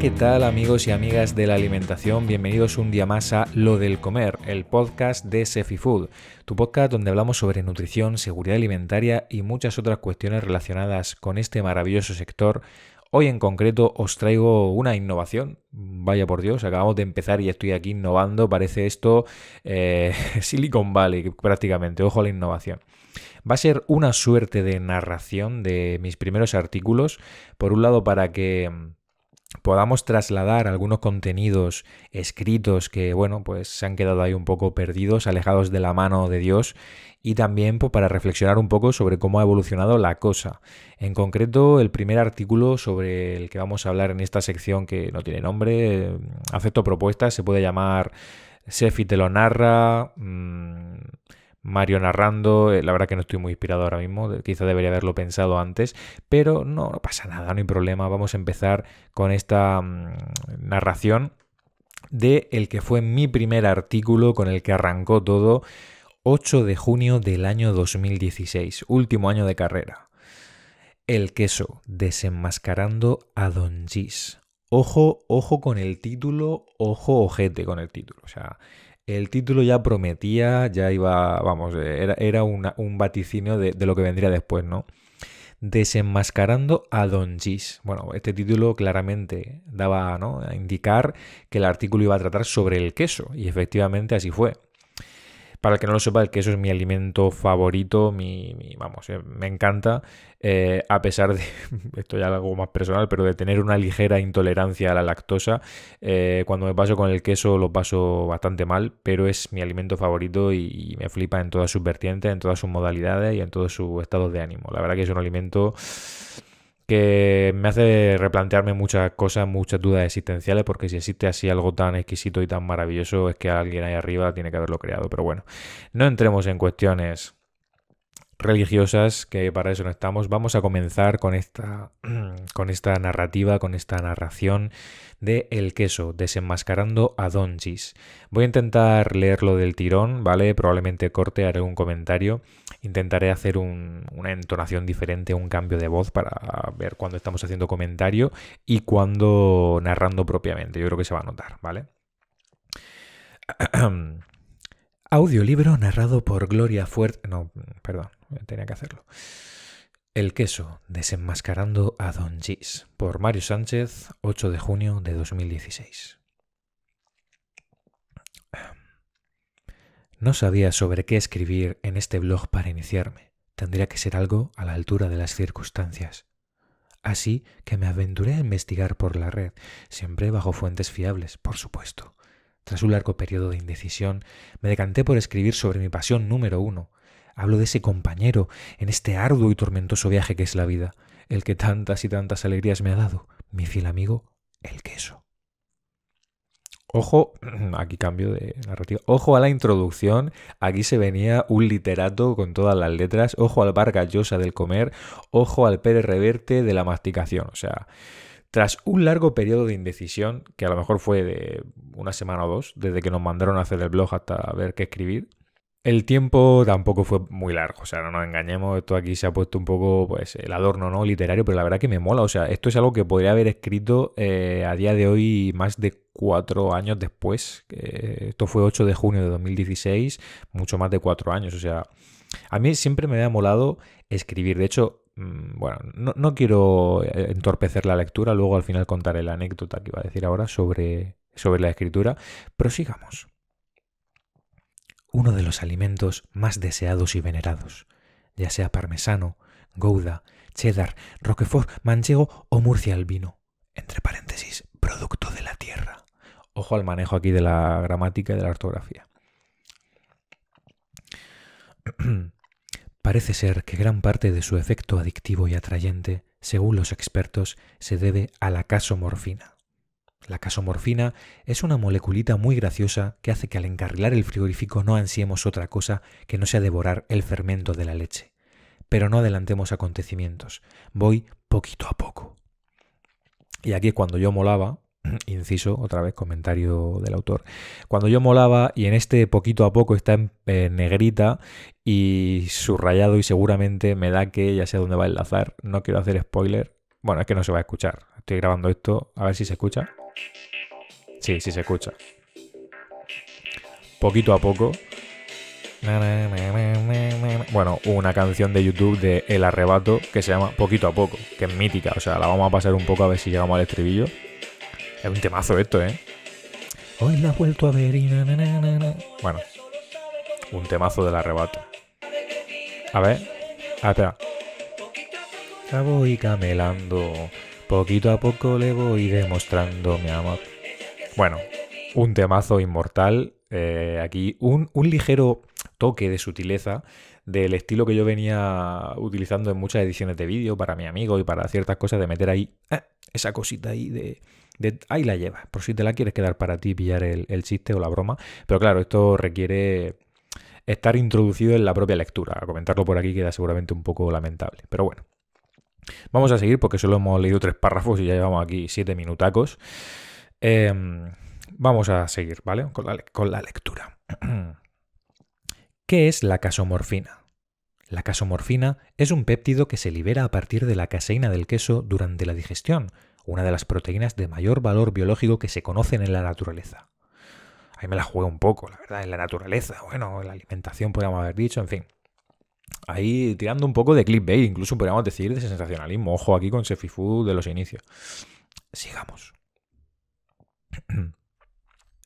¿qué tal amigos y amigas de la alimentación? Bienvenidos un día más a Lo del Comer, el podcast de Food, tu podcast donde hablamos sobre nutrición, seguridad alimentaria y muchas otras cuestiones relacionadas con este maravilloso sector. Hoy en concreto os traigo una innovación. Vaya por Dios, acabamos de empezar y estoy aquí innovando. Parece esto eh, Silicon Valley prácticamente. Ojo a la innovación. Va a ser una suerte de narración de mis primeros artículos. Por un lado, para que mm, podamos trasladar algunos contenidos escritos que, bueno, pues se han quedado ahí un poco perdidos, alejados de la mano de Dios, y también pues, para reflexionar un poco sobre cómo ha evolucionado la cosa. En concreto, el primer artículo sobre el que vamos a hablar en esta sección que no tiene nombre, eh, acepto propuestas, se puede llamar Sefi te lo narra... Mm, Mario narrando. Eh, la verdad que no estoy muy inspirado ahora mismo, quizá debería haberlo pensado antes, pero no, no pasa nada, no hay problema. Vamos a empezar con esta mm, narración de el que fue mi primer artículo con el que arrancó todo, 8 de junio del año 2016, último año de carrera. El queso, desenmascarando a Don Gis. Ojo, ojo con el título, ojo ojete con el título. O sea, el título ya prometía, ya iba, vamos, eh, era, un vaticinio de, lo que vendría después, ¿no? Desenmascarando a Don Gis. Bueno, este título claramente daba ¿no? a indicar que el artículo iba a tratar sobre el queso, y efectivamente así fue. Para el que no lo sepa, el queso es mi alimento favorito, mi, vamos, eh, me encanta, eh, a pesar de, esto ya algo más personal, pero de tener una ligera intolerancia a la lactosa. Eh, cuando me paso con el queso lo paso bastante mal, pero es mi alimento favorito y, y me flipa en todas sus vertientes, en todas sus modalidades y en todos sus estados de ánimo. La verdad que es un alimento que me hace replantearme muchas cosas, muchas dudas existenciales, porque si existe así algo tan exquisito y tan maravilloso, es que alguien ahí arriba tiene que haberlo creado. Pero bueno, no entremos en cuestiones religiosas, que para eso no estamos, vamos a comenzar con esta, con esta narrativa, con esta narración de El queso, desenmascarando a Donchis. Voy a intentar leerlo del tirón, ¿vale? Probablemente corte, haré un comentario, intentaré hacer una entonación diferente, un cambio de voz para ver cuándo estamos haciendo comentario y cuándo narrando propiamente. Yo creo que se va a notar, ¿vale? Audiolibro narrado por Gloria Fuerte. No, perdón tenía que hacerlo. El queso, desenmascarando a Don Gis, por Mario Sánchez, 8 de junio de 2016. No sabía sobre qué escribir en este blog para iniciarme. Tendría que ser algo a la altura de las circunstancias. Así que me aventuré a investigar por la red, siempre bajo fuentes fiables, por supuesto. Tras un largo periodo de indecisión, me decanté por escribir sobre mi pasión número uno, Hablo de ese compañero en este arduo y tormentoso viaje que es la vida, el que tantas y tantas alegrías me ha dado, mi fiel amigo, el queso. Ojo, aquí cambio de narrativa. Ojo a la introducción. Aquí se venía un literato con todas las letras. Ojo al Vargas Llosa del comer. Ojo al Pérez Reverte de la masticación. O sea, tras un largo periodo de indecisión, que a lo mejor fue de una semana o dos, desde que nos mandaron a hacer el blog hasta ver qué escribir, el tiempo tampoco fue muy largo, o sea, no nos engañemos, esto aquí se ha puesto un poco pues el adorno ¿no? literario, pero la verdad que me mola, o sea, esto es algo que podría haber escrito eh, a día de hoy más de cuatro años después, esto fue 8 de junio de 2016, mucho más de cuatro años, o sea, a mí siempre me ha molado escribir, de hecho, mm, bueno, no, quiero eh, entorpecer la lectura, luego al final contaré la anécdota que iba a decir ahora sobre, sobre la escritura, pero sigamos uno de los alimentos más deseados y venerados, ya sea parmesano, gouda, cheddar, roquefort, manchego o murcia albino, entre paréntesis, producto de la tierra. Ojo al manejo aquí de la gramática y de la ortografía. Parece ser que gran parte de su efecto adictivo y atrayente, según los expertos, se debe a la casomorfina, la casomorfina es una moleculita muy graciosa que hace que al encarrilar el frigorífico no ansiemos otra cosa que no sea devorar el fermento de la leche. Pero no adelantemos acontecimientos, voy poquito a poco. Y aquí cuando yo molaba, inciso, otra vez comentario del autor, cuando yo molaba y en este poquito a poco está en, negrita y subrayado y seguramente me da que ya sé dónde va a enlazar, no quiero hacer spoiler, bueno, es que no se va a escuchar, estoy grabando esto, a ver si se escucha. Sí, sí se escucha. Poquito a poco. Bueno, una canción de YouTube de El Arrebato que se llama Poquito a poco, que es mítica. O sea, la vamos a pasar un poco a ver si llegamos al estribillo. Es un temazo esto, ¿eh? Hoy la vuelto a ver Bueno, un temazo del arrebato. A ver. A ah, espera. La voy camelando Poquito a poco le voy demostrando mi amor. Bueno, un temazo inmortal. Eh, aquí un, ligero toque de sutileza del estilo que yo venía utilizando en muchas ediciones de vídeo para mi amigo y para ciertas cosas de meter ahí ah, esa cosita ahí de, ahí la llevas, por si te la quieres quedar para ti, pillar el, el, chiste o la broma. Pero claro, esto requiere estar introducido en la propia lectura. A comentarlo por aquí queda seguramente un poco lamentable. Pero bueno, Vamos a seguir porque solo hemos leído tres párrafos y ya llevamos aquí siete minutacos. Em, vamos a seguir, ¿vale? Con la, con la lectura. ¿Qué es la casomorfina? La casomorfina es un péptido que se libera a partir de la caseína del queso durante la digestión, una de las proteínas de mayor valor biológico que se conocen en la naturaleza. Ahí me la jugué un poco, la verdad, en la naturaleza, bueno, en la alimentación podríamos haber dicho, en fin ahí tirando un poco de clickbait, incluso podríamos decir de sensacionalismo. Ojo aquí con Sefifood de los inicios. Sigamos.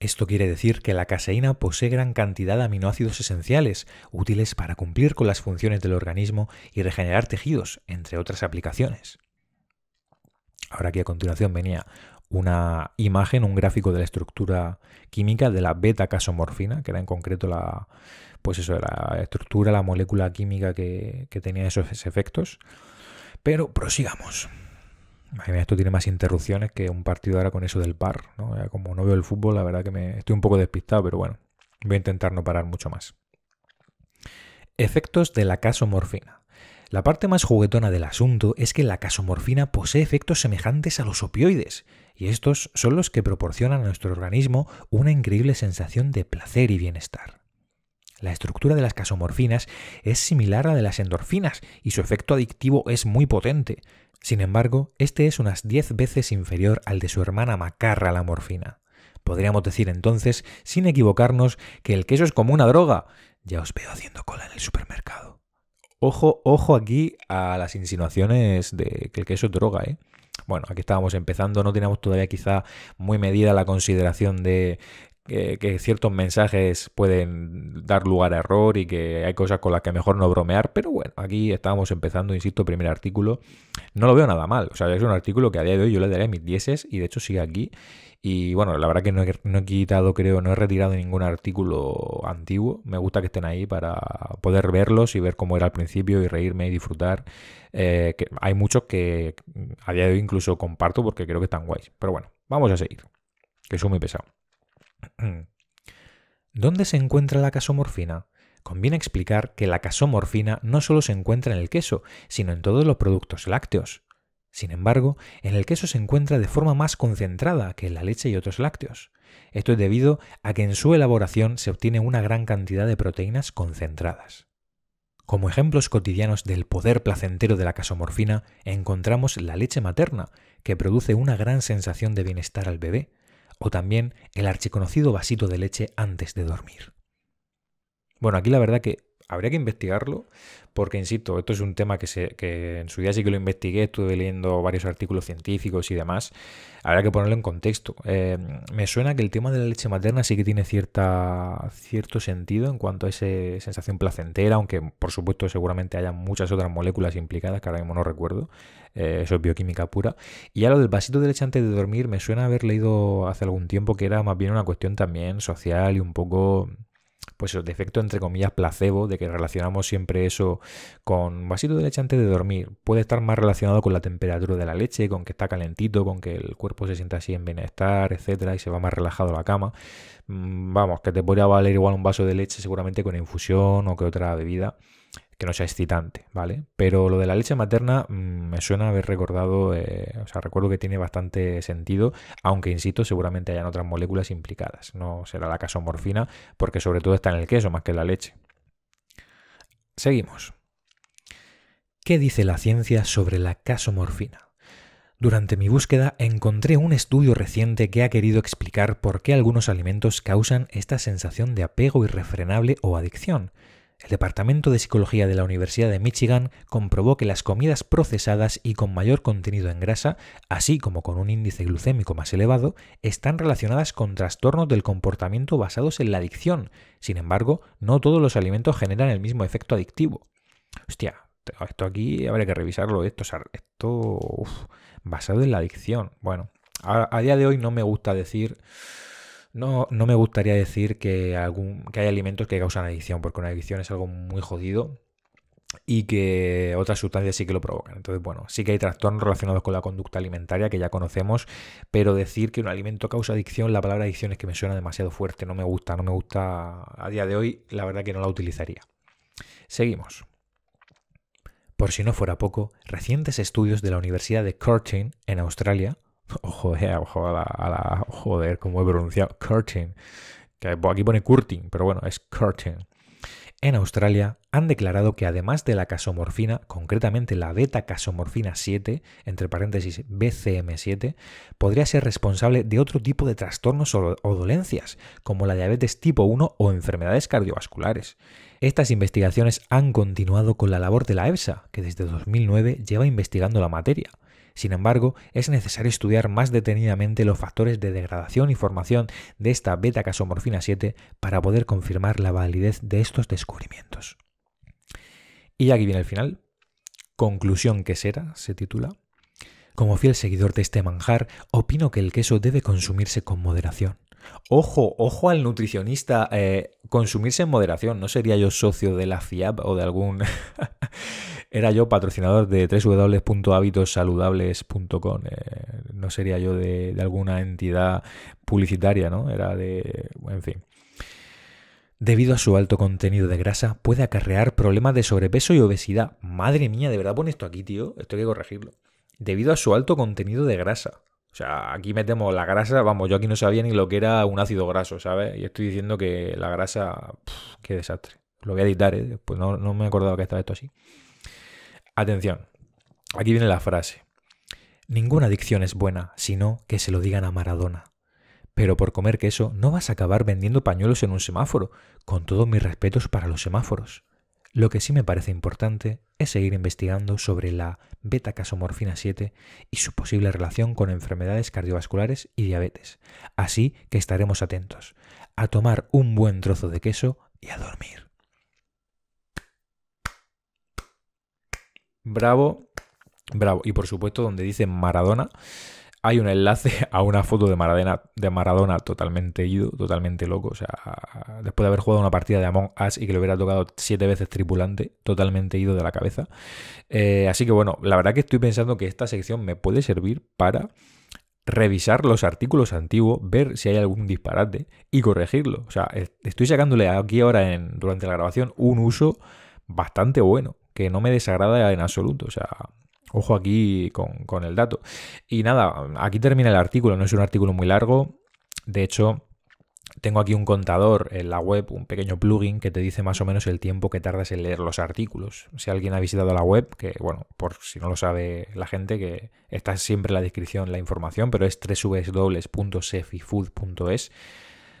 Esto quiere decir que la caseína posee gran cantidad de aminoácidos esenciales, útiles para cumplir con las funciones del organismo y regenerar tejidos, entre otras aplicaciones. Ahora aquí a continuación venía una imagen, un gráfico de la estructura química de la beta-casomorfina, que era en concreto la, pues eso, la estructura, la molécula química que, tenía esos efectos. Pero prosigamos. Imagina, esto tiene más interrupciones que un partido ahora con eso del par. como no veo el fútbol, la verdad que me estoy un poco despistado, pero bueno, voy a intentar no parar mucho más. Efectos de la casomorfina. La parte más juguetona del asunto es que la casomorfina posee efectos semejantes a los opioides, y estos son los que proporcionan a nuestro organismo una increíble sensación de placer y bienestar. La estructura de las casomorfinas es similar a la de las endorfinas y su efecto adictivo es muy potente. Sin embargo, este es unas 10 veces inferior al de su hermana macarra la morfina. Podríamos decir entonces, sin equivocarnos, que el queso es como una droga. Ya os veo haciendo cola en el supermercado. Ojo, ojo aquí a las insinuaciones de que el queso es droga, ¿eh? bueno, aquí estábamos empezando, no teníamos todavía quizá muy medida la consideración de eh, que, ciertos mensajes pueden dar lugar a error y que hay cosas con las que mejor no bromear, pero bueno, aquí estábamos empezando, insisto, primer artículo. No lo veo nada mal, o sea, es un artículo que a día de hoy yo le daré mis dieces y de hecho sigue aquí y bueno, la verdad que no he, quitado, creo, no he retirado ningún artículo antiguo. Me gusta que estén ahí para poder verlos y ver cómo era al principio y reírme y disfrutar. Eh, hay muchos que a día de hoy incluso comparto porque creo que están guays. Pero bueno, vamos a seguir, que es muy pesado. ¿Dónde se encuentra la casomorfina? Conviene explicar que la casomorfina no solo se encuentra en el queso, sino en todos los productos lácteos sin embargo, en el queso se encuentra de forma más concentrada que en la leche y otros lácteos. Esto es debido a que en su elaboración se obtiene una gran cantidad de proteínas concentradas. Como ejemplos cotidianos del poder placentero de la casomorfina, encontramos la leche materna, que produce una gran sensación de bienestar al bebé, o también el archiconocido vasito de leche antes de dormir. Bueno, aquí la verdad que habría que investigarlo, porque insisto, esto es un tema que, se, que en su día sí que lo investigué, estuve leyendo varios artículos científicos y demás, habrá que ponerlo en contexto. Eh, me suena que el tema de la leche materna sí que tiene cierta, cierto sentido en cuanto a esa sensación placentera, aunque por supuesto seguramente haya muchas otras moléculas implicadas que ahora mismo no recuerdo, eh, eso es bioquímica pura. Y ya lo del vasito de leche antes de dormir, me suena haber leído hace algún tiempo que era más bien una cuestión también social y un poco pues el defecto entre comillas placebo de que relacionamos siempre eso con vasito de leche antes de dormir puede estar más relacionado con la temperatura de la leche, con que está calentito, con que el cuerpo se sienta así en bienestar, etcétera, y se va más relajado a la cama. Mm, vamos, que te podría valer igual un vaso de leche seguramente con infusión o que otra bebida que no sea excitante, ¿vale? Pero lo de la leche materna mm, me suena haber recordado, eh, o sea, recuerdo que tiene bastante sentido, aunque insisto, seguramente hayan otras moléculas implicadas. No será la casomorfina, porque sobre todo está en el queso más que en la leche. Seguimos. ¿Qué dice la ciencia sobre la casomorfina? Durante mi búsqueda encontré un estudio reciente que ha querido explicar por qué algunos alimentos causan esta sensación de apego irrefrenable o adicción el Departamento de Psicología de la Universidad de Michigan comprobó que las comidas procesadas y con mayor contenido en grasa, así como con un índice glucémico más elevado, están relacionadas con trastornos del comportamiento basados en la adicción. Sin embargo, no todos los alimentos generan el mismo efecto adictivo. Hostia, esto aquí habría que revisarlo. Esto, esto basado en la adicción. Bueno, a día de hoy no me gusta decir no, me gustaría decir que, que hay alimentos que causan adicción, porque una adicción es algo muy jodido y que otras sustancias sí que lo provocan. Entonces, bueno, sí que hay trastornos relacionados con la conducta alimentaria que ya conocemos, pero decir que un alimento causa adicción, la palabra adicción es que me suena demasiado fuerte, no me gusta, no me gusta a día de hoy, la verdad que no la utilizaría. Seguimos. Por si no fuera poco, recientes estudios de la Universidad de Curtin, en Australia, Eh, joder, he pronunciado, Curtin. aquí pone Curtin, pero bueno, es Curtin. En Australia han declarado que además de la casomorfina, concretamente la beta-casomorfina 7, entre paréntesis BCM7, podría ser responsable de otro tipo de trastornos o, o dolencias, como la diabetes tipo 1 o enfermedades cardiovasculares. Estas investigaciones han continuado con la labor de la EFSA, que desde 2009 lleva investigando la materia. Sin embargo, es necesario estudiar más detenidamente los factores de degradación y formación de esta beta-casomorfina 7 para poder confirmar la validez de estos descubrimientos. Y aquí viene el final. Conclusión quesera se titula. Como fiel seguidor de este manjar, opino que el queso debe consumirse con moderación. Ojo, ojo al nutricionista, eh, consumirse en moderación. No sería yo socio de la FIAP o de algún... Era yo patrocinador de www.habitossaludables.com. Eh, no sería yo de, alguna entidad publicitaria, ¿no? Era de... En fin. Debido a su alto contenido de grasa, puede acarrear problemas de sobrepeso y obesidad. Madre mía, ¿de verdad pone esto aquí, tío? Esto hay que corregirlo. Debido a su alto contenido de grasa. O sea, aquí metemos la grasa, vamos, yo aquí no sabía ni lo que era un ácido graso, ¿sabes? Y estoy diciendo que la grasa, qué desastre. Lo voy a editar, ¿eh? pues no, no me he acordado que estaba esto así. Atención, aquí viene la frase. Ninguna adicción es buena, sino que se lo digan a Maradona. Pero por comer queso no vas a acabar vendiendo pañuelos en un semáforo, con todos mis respetos para los semáforos. Lo que sí me parece importante es seguir investigando sobre la beta-casomorfina 7 y su posible relación con enfermedades cardiovasculares y diabetes. Así que estaremos atentos a tomar un buen trozo de queso y a dormir. Bravo, bravo. Y por supuesto, donde dice Maradona, hay un enlace a una foto de Maradona, de Maradona totalmente ido, totalmente loco. O sea, después de haber jugado una partida de Among Us y que le hubiera tocado siete veces tripulante, totalmente ido de la cabeza. Eh, así que bueno, la verdad que estoy pensando que esta sección me puede servir para revisar los artículos antiguos, ver si hay algún disparate y corregirlo. O sea, estoy sacándole aquí ahora en, durante la grabación un uso bastante bueno, que no me desagrada en absoluto. O sea, Ojo aquí con, el dato. Y nada, aquí termina el artículo, no es un artículo muy largo. De hecho, tengo aquí un contador en la web, un pequeño plugin que te dice más o menos el tiempo que tardas en leer los artículos. Si alguien ha visitado la web, que bueno, por si no lo sabe la gente, que está siempre en la descripción la información, pero es www.sefifood.es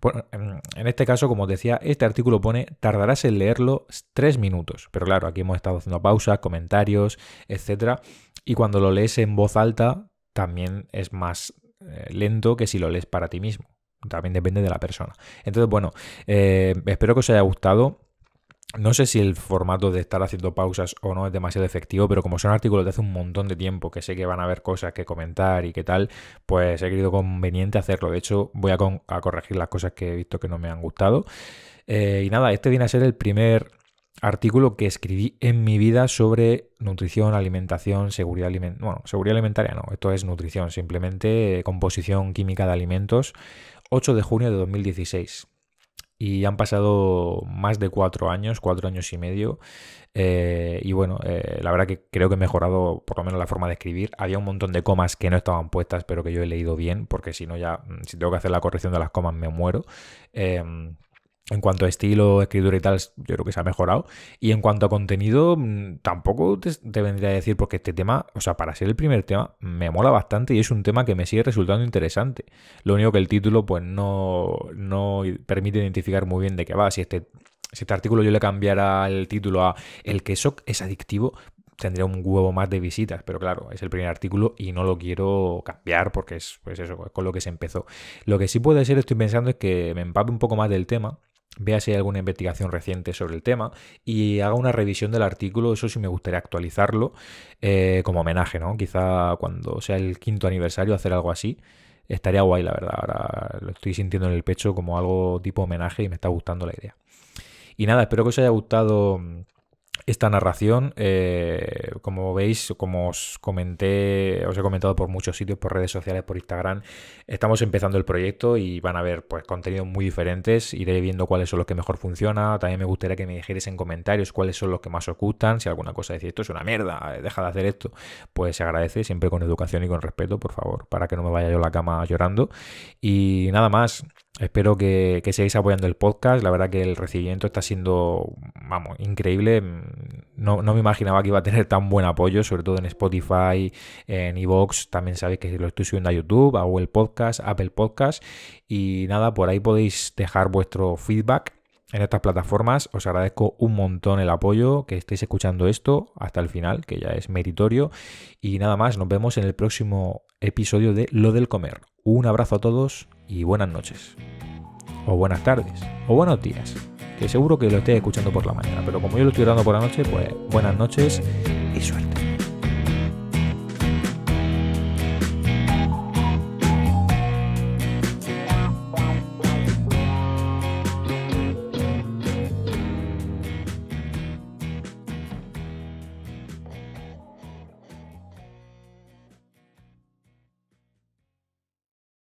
bueno, em, en este caso, como decía, este artículo pone tardarás en leerlo tres minutos. Pero claro, aquí hemos estado haciendo pausas, comentarios, etcétera. Y cuando lo lees en voz alta, también es más eh, lento que si lo lees para ti mismo. También depende de la persona. Entonces, bueno, eh, espero que os haya gustado. No sé si el formato de estar haciendo pausas o no es demasiado efectivo, pero como son artículos de hace un montón de tiempo, que sé que van a haber cosas que comentar y qué tal, pues he querido conveniente hacerlo. De hecho, voy a, corregir las cosas que he visto que no me han gustado. Eh, y nada, este viene a ser el primer artículo que escribí en mi vida sobre nutrición, alimentación, seguridad alimentaria. Bueno, seguridad alimentaria no, esto es nutrición, simplemente eh, composición química de alimentos, 8 de junio de 2016 y han pasado más de cuatro años, cuatro años y medio. Eh, y bueno, eh, la verdad que creo que he mejorado por lo menos la forma de escribir. Había un montón de comas que no estaban puestas, pero que yo he leído bien, porque si no ya, mm, si tengo que hacer la corrección de las comas, me muero. Em, en cuanto a estilo, escritura y tal, yo creo que se ha mejorado. Y en cuanto a contenido, mm, tampoco te, vendría a decir, porque este tema, o sea, para ser el primer tema, me mola bastante y es un tema que me sigue resultando interesante. Lo único que el título, pues, no, no permite identificar muy bien de qué va. Si este, este artículo yo le cambiara el título a El queso es adictivo, tendría un huevo más de visitas, pero claro, es el primer artículo y no lo quiero cambiar porque es pues eso, con lo que se empezó. Lo que sí puede ser, estoy pensando, es que me empape un poco más del tema vea si hay alguna investigación reciente sobre el tema y haga una revisión del artículo, eso sí me gustaría actualizarlo eh, como homenaje, ¿no? Quizá cuando sea el quinto aniversario hacer algo así. Estaría guay, la verdad. Ahora lo estoy sintiendo en el pecho como algo tipo homenaje y me está gustando la idea. Y nada, espero que os haya gustado mm, esta narración, eh, como veis, como os comenté, os he comentado por muchos sitios, por redes sociales, por Instagram, estamos empezando el proyecto y van a haber pues, contenidos muy diferentes. Iré viendo cuáles son los que mejor funciona. También me gustaría que me dijerais en comentarios cuáles son los que más os gustan. Si alguna cosa decís, esto es una mierda, eh, deja de hacer esto, pues se agradece siempre con educación y con respeto, por favor, para que no me vaya yo a la cama llorando. Y nada más. Espero que, que sigáis apoyando el podcast. La verdad que el recibimiento está siendo, vamos, increíble no, me imaginaba que iba a tener tan buen apoyo, sobre todo en Spotify, en Evox, también sabéis que lo estoy subiendo a YouTube, a Google Podcast, Apple Podcast y nada, por ahí podéis dejar vuestro feedback en estas plataformas. Os agradezco un montón el apoyo, que estéis escuchando esto hasta el final, que ya es meritorio. Y nada más, nos vemos en el próximo episodio de Lo del Comer. Un abrazo a todos y buenas noches. O buenas tardes. O buenos días que seguro que lo esté escuchando por la mañana, pero como yo lo estoy grabando por la noche, pues buenas noches y suerte.